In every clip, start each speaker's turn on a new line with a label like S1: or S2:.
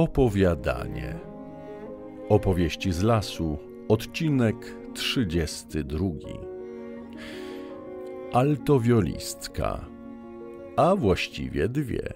S1: Opowiadanie. Opowieści z lasu, odcinek 32. Altowiolistka, a właściwie dwie.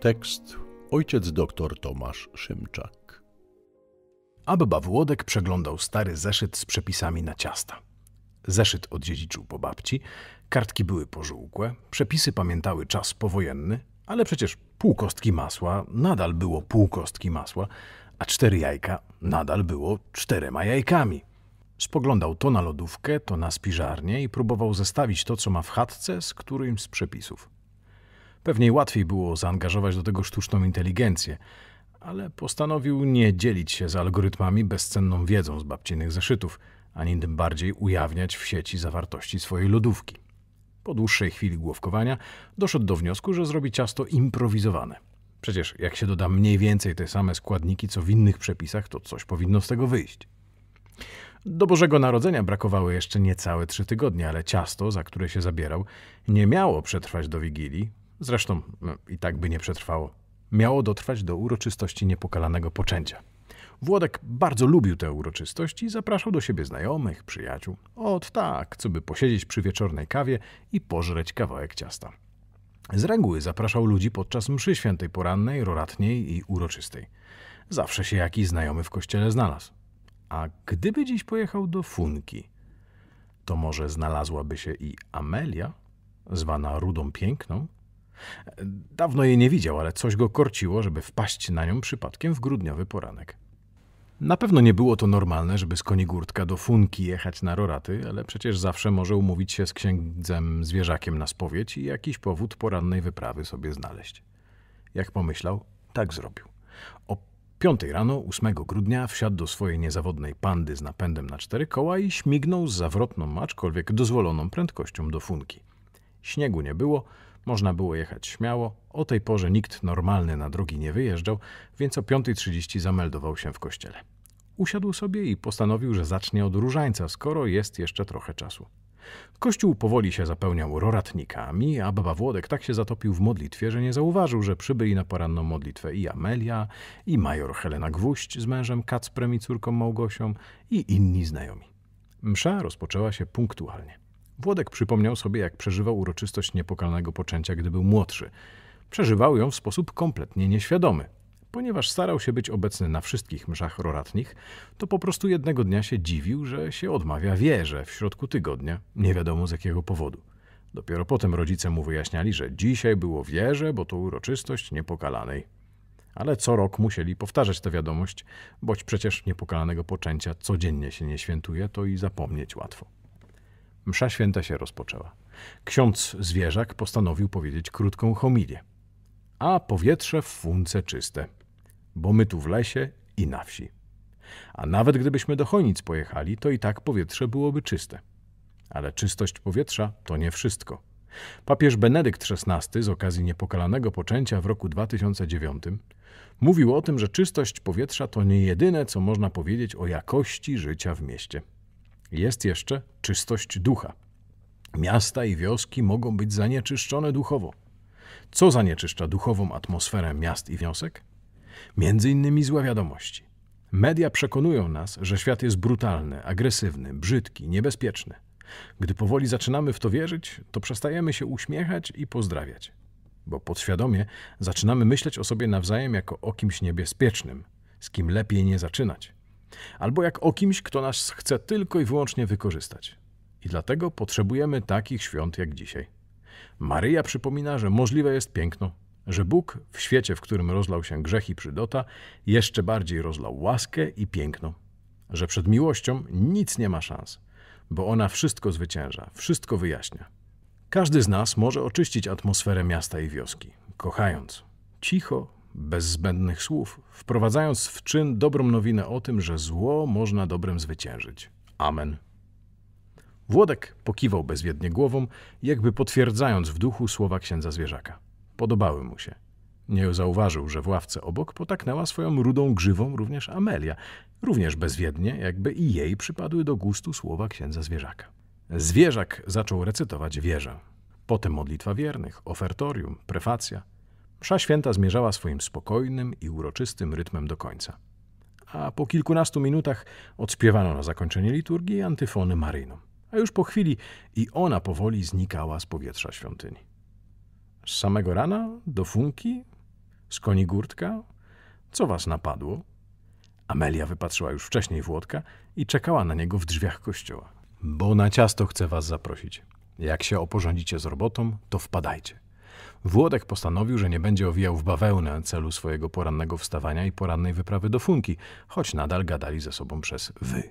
S1: Tekst ojciec dr Tomasz Szymczak. Abba Włodek przeglądał stary zeszyt z przepisami na ciasta. Zeszyt odziedziczył po babci, kartki były pożółkłe, przepisy pamiętały czas powojenny, ale przecież pół kostki masła nadal było pół kostki masła, a cztery jajka nadal było czterema jajkami. Spoglądał to na lodówkę, to na spiżarnię i próbował zestawić to, co ma w chatce, z którymś z przepisów. Pewnie łatwiej było zaangażować do tego sztuczną inteligencję, ale postanowił nie dzielić się z algorytmami bezcenną wiedzą z babcinych zeszytów, ani tym bardziej ujawniać w sieci zawartości swojej lodówki. Po dłuższej chwili głowkowania doszedł do wniosku, że zrobi ciasto improwizowane. Przecież jak się doda mniej więcej te same składniki co w innych przepisach, to coś powinno z tego wyjść. Do Bożego Narodzenia brakowały jeszcze niecałe trzy tygodnie, ale ciasto, za które się zabierał, nie miało przetrwać do Wigilii. Zresztą no, i tak by nie przetrwało. Miało dotrwać do uroczystości niepokalanego poczęcia. Włodek bardzo lubił tę uroczystość i zapraszał do siebie znajomych, przyjaciół. Ot tak, co by posiedzieć przy wieczornej kawie i pożreć kawałek ciasta. Z reguły zapraszał ludzi podczas mszy świętej porannej, roratniej i uroczystej. Zawsze się jakiś znajomy w kościele znalazł. A gdyby dziś pojechał do Funki, to może znalazłaby się i Amelia, zwana Rudą Piękną? Dawno jej nie widział, ale coś go korciło, żeby wpaść na nią przypadkiem w grudniowy poranek. Na pewno nie było to normalne, żeby z Konigurtka do Funki jechać na roraty, ale przecież zawsze może umówić się z księdzem zwierzakiem na spowiedź i jakiś powód porannej wyprawy sobie znaleźć. Jak pomyślał, tak zrobił. O piątej rano, 8 grudnia, wsiadł do swojej niezawodnej pandy z napędem na cztery koła i śmignął z zawrotną, aczkolwiek dozwoloną prędkością do Funki. Śniegu nie było, można było jechać śmiało, o tej porze nikt normalny na drogi nie wyjeżdżał, więc o 5.30 zameldował się w kościele. Usiadł sobie i postanowił, że zacznie od różańca, skoro jest jeszcze trochę czasu. Kościół powoli się zapełniał roratnikami, a baba Włodek tak się zatopił w modlitwie, że nie zauważył, że przybyli na poranną modlitwę i Amelia, i major Helena Gwóźdź z mężem Kacprem i córką Małgosią, i inni znajomi. Msza rozpoczęła się punktualnie. Włodek przypomniał sobie, jak przeżywał uroczystość niepokalnego poczęcia, gdy był młodszy. Przeżywał ją w sposób kompletnie nieświadomy. Ponieważ starał się być obecny na wszystkich mszach roratnich, to po prostu jednego dnia się dziwił, że się odmawia wieże w środku tygodnia, nie wiadomo z jakiego powodu. Dopiero potem rodzice mu wyjaśniali, że dzisiaj było wieże, bo to uroczystość niepokalanej. Ale co rok musieli powtarzać tę wiadomość, boć przecież niepokalanego poczęcia codziennie się nie świętuje, to i zapomnieć łatwo. Msza święta się rozpoczęła. Ksiądz zwierzak postanowił powiedzieć krótką homilię. A powietrze w funce czyste, bo my tu w lesie i na wsi. A nawet gdybyśmy do chonic pojechali, to i tak powietrze byłoby czyste. Ale czystość powietrza to nie wszystko. Papież Benedykt XVI z okazji niepokalanego poczęcia w roku 2009 mówił o tym, że czystość powietrza to nie jedyne, co można powiedzieć o jakości życia w mieście jest jeszcze czystość ducha. Miasta i wioski mogą być zanieczyszczone duchowo. Co zanieczyszcza duchową atmosferę miast i wiosek? Między innymi złe wiadomości. Media przekonują nas, że świat jest brutalny, agresywny, brzydki, niebezpieczny. Gdy powoli zaczynamy w to wierzyć, to przestajemy się uśmiechać i pozdrawiać, bo podświadomie zaczynamy myśleć o sobie nawzajem jako o kimś niebezpiecznym, z kim lepiej nie zaczynać albo jak o kimś, kto nas chce tylko i wyłącznie wykorzystać. I dlatego potrzebujemy takich świąt jak dzisiaj. Maryja przypomina, że możliwe jest piękno, że Bóg w świecie, w którym rozlał się grzech i przydota, jeszcze bardziej rozlał łaskę i piękno, że przed miłością nic nie ma szans, bo ona wszystko zwycięża, wszystko wyjaśnia. Każdy z nas może oczyścić atmosferę miasta i wioski, kochając cicho, bez zbędnych słów, wprowadzając w czyn dobrą nowinę o tym, że zło można dobrem zwyciężyć. Amen. Włodek pokiwał bezwiednie głową, jakby potwierdzając w duchu słowa księdza zwierzaka. Podobały mu się. Nie zauważył, że w ławce obok potaknęła swoją rudą grzywą również Amelia, również bezwiednie, jakby i jej przypadły do gustu słowa księdza zwierzaka. Zwierzak zaczął recytować wieżę. Potem modlitwa wiernych, ofertorium, prefacja – Msza święta zmierzała swoim spokojnym i uroczystym rytmem do końca. A po kilkunastu minutach odśpiewano na zakończenie liturgii antyfony Maryną. A już po chwili i ona powoli znikała z powietrza świątyni. Z samego rana? Do funki? Z koni gurtka? Co was napadło? Amelia wypatrzyła już wcześniej Włodka i czekała na niego w drzwiach kościoła. Bo na ciasto chcę was zaprosić. Jak się oporządzicie z robotą, to wpadajcie. Włodek postanowił, że nie będzie owijał w bawełnę celu swojego porannego wstawania i porannej wyprawy do funki, choć nadal gadali ze sobą przez wy.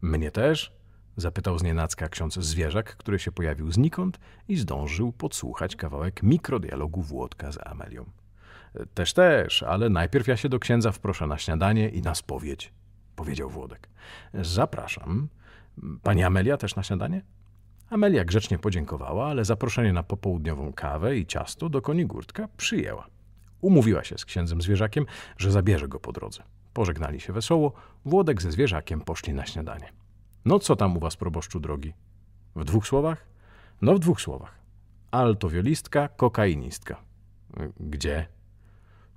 S1: Mnie też? zapytał znienacka ksiądz zwierzak, który się pojawił znikąd i zdążył podsłuchać kawałek mikrodialogu Włodka z Amelią. Też, też, ale najpierw ja się do księdza wproszę na śniadanie i na spowiedź, powiedział Włodek. Zapraszam. Pani Amelia też na śniadanie? Amelia grzecznie podziękowała, ale zaproszenie na popołudniową kawę i ciasto do koni przyjęła. Umówiła się z księdzem zwierzakiem, że zabierze go po drodze. Pożegnali się wesoło, Włodek ze zwierzakiem poszli na śniadanie. No co tam u was, proboszczu drogi? W dwóch słowach? No w dwóch słowach. Altowiolistka, kokainistka. Gdzie?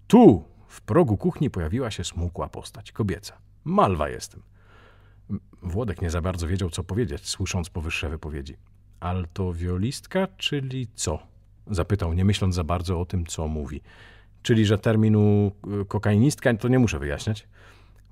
S1: Tu! W progu kuchni pojawiła się smukła postać, kobieca. Malwa jestem. Włodek nie za bardzo wiedział, co powiedzieć, słysząc powyższe wypowiedzi. Alto wiolistka, czyli co? Zapytał, nie myśląc za bardzo o tym, co mówi. Czyli, że terminu y, kokainistka to nie muszę wyjaśniać.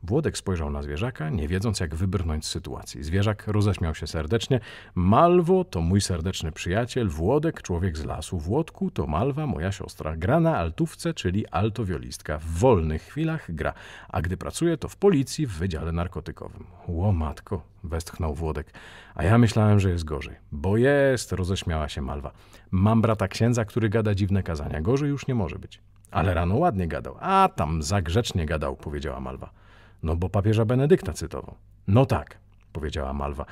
S1: Włodek spojrzał na zwierzaka, nie wiedząc jak wybrnąć z sytuacji. Zwierzak roześmiał się serdecznie. Malwo to mój serdeczny przyjaciel, Włodek człowiek z lasu, Włodku to Malwa moja siostra. Gra na altówce, czyli altowiolistka. W wolnych chwilach gra, a gdy pracuje to w policji w wydziale narkotykowym. Łomatko, westchnął Włodek. A ja myślałem, że jest gorzej. Bo jest, roześmiała się Malwa. Mam brata księdza, który gada dziwne kazania. Gorzej już nie może być. Ale rano ładnie gadał. A tam zagrzecznie gadał, powiedziała Malwa. No bo papieża Benedykta cytował. No tak, powiedziała Malwa.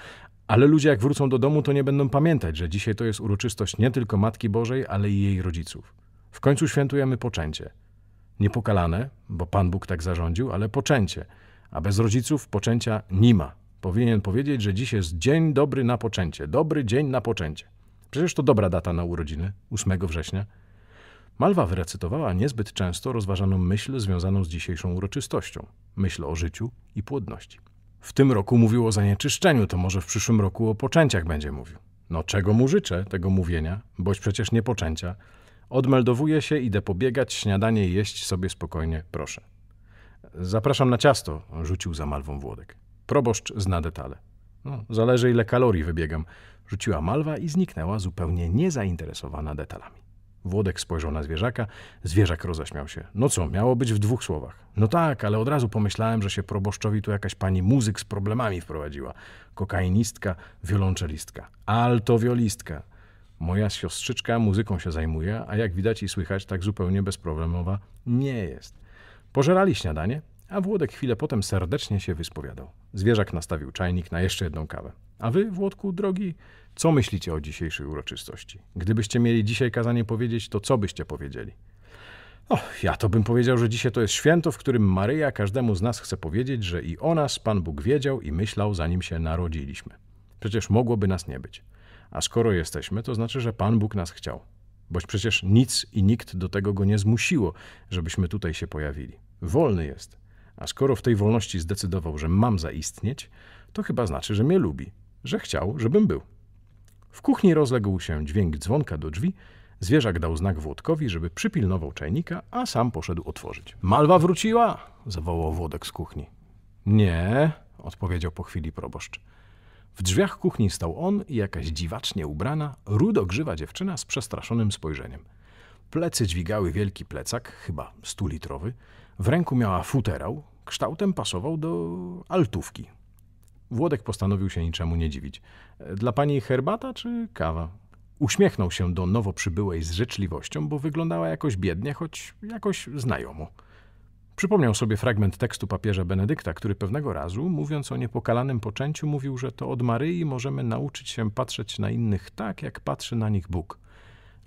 S1: Ale ludzie jak wrócą do domu, to nie będą pamiętać, że dzisiaj to jest uroczystość nie tylko Matki Bożej, ale i jej rodziców. W końcu świętujemy poczęcie. Nie pokalane, bo Pan Bóg tak zarządził, ale poczęcie. A bez rodziców poczęcia nie ma. Powinien powiedzieć, że dziś jest dzień dobry na poczęcie. Dobry dzień na poczęcie. Przecież to dobra data na urodziny, 8 września. Malwa wyrecytowała niezbyt często rozważaną myśl związaną z dzisiejszą uroczystością myśl o życiu i płodności. W tym roku mówił o zanieczyszczeniu, to może w przyszłym roku o poczęciach będzie mówił. No czego mu życzę tego mówienia, boś przecież nie poczęcia. Odmeldowuję się, idę pobiegać, śniadanie jeść sobie spokojnie, proszę. Zapraszam na ciasto, rzucił za malwą Włodek. Proboszcz zna detale. No, zależy ile kalorii wybiegam, rzuciła malwa i zniknęła zupełnie niezainteresowana detalami. Włodek spojrzał na zwierzaka, zwierzak roześmiał się. No co, miało być w dwóch słowach. No tak, ale od razu pomyślałem, że się proboszczowi tu jakaś pani muzyk z problemami wprowadziła. Kokainistka, wiolonczelistka. Altowiolistka. Moja siostrzyczka muzyką się zajmuje, a jak widać i słychać, tak zupełnie bezproblemowa nie jest. Pożerali śniadanie, a Włodek chwilę potem serdecznie się wyspowiadał. Zwierzak nastawił czajnik na jeszcze jedną kawę. A wy, Włodku, drogi, co myślicie o dzisiejszej uroczystości? Gdybyście mieli dzisiaj kazanie powiedzieć, to co byście powiedzieli? O, ja to bym powiedział, że dzisiaj to jest święto, w którym Maryja każdemu z nas chce powiedzieć, że i o nas Pan Bóg wiedział i myślał, zanim się narodziliśmy. Przecież mogłoby nas nie być. A skoro jesteśmy, to znaczy, że Pan Bóg nas chciał. Boś przecież nic i nikt do tego go nie zmusiło, żebyśmy tutaj się pojawili. Wolny jest. A skoro w tej wolności zdecydował, że mam zaistnieć, to chyba znaczy, że mnie lubi, że chciał, żebym był. W kuchni rozległ się dźwięk dzwonka do drzwi. Zwierzak dał znak Włodkowi, żeby przypilnował czajnika, a sam poszedł otworzyć. Malwa wróciła! zawołał Włodek z kuchni. Nie, odpowiedział po chwili proboszcz. W drzwiach kuchni stał on i jakaś dziwacznie ubrana, rudogrzywa dziewczyna z przestraszonym spojrzeniem. Plecy dźwigały wielki plecak, chyba stulitrowy, w ręku miała futerał, kształtem pasował do altówki. Włodek postanowił się niczemu nie dziwić. Dla pani herbata czy kawa? Uśmiechnął się do nowo przybyłej z życzliwością, bo wyglądała jakoś biednie, choć jakoś znajomo. Przypomniał sobie fragment tekstu papieża Benedykta, który pewnego razu, mówiąc o niepokalanym poczęciu, mówił, że to od Maryi możemy nauczyć się patrzeć na innych tak, jak patrzy na nich Bóg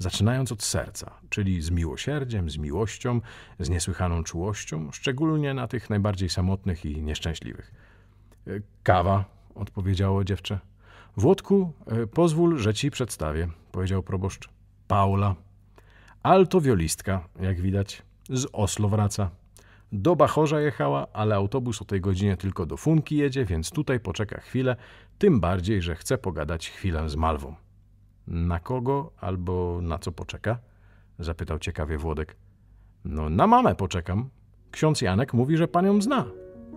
S1: zaczynając od serca, czyli z miłosierdziem, z miłością, z niesłychaną czułością, szczególnie na tych najbardziej samotnych i nieszczęśliwych. E, kawa, odpowiedziało dziewczę. Włodku, e, pozwól, że ci przedstawię, powiedział proboszcz. Paula. Alto wiolistka, jak widać, z Oslo wraca. Do Bachorza jechała, ale autobus o tej godzinie tylko do Funki jedzie, więc tutaj poczeka chwilę, tym bardziej, że chce pogadać chwilę z Malwą. Na kogo albo na co poczeka? Zapytał ciekawie Włodek. No, na mamę poczekam. Ksiądz Janek mówi, że pan ją zna,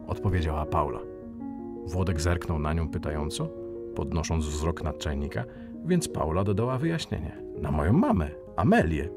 S1: odpowiedziała Paula. Włodek zerknął na nią pytająco, podnosząc wzrok nadczajnika, więc Paula dodała wyjaśnienie. Na moją mamę, Amelię.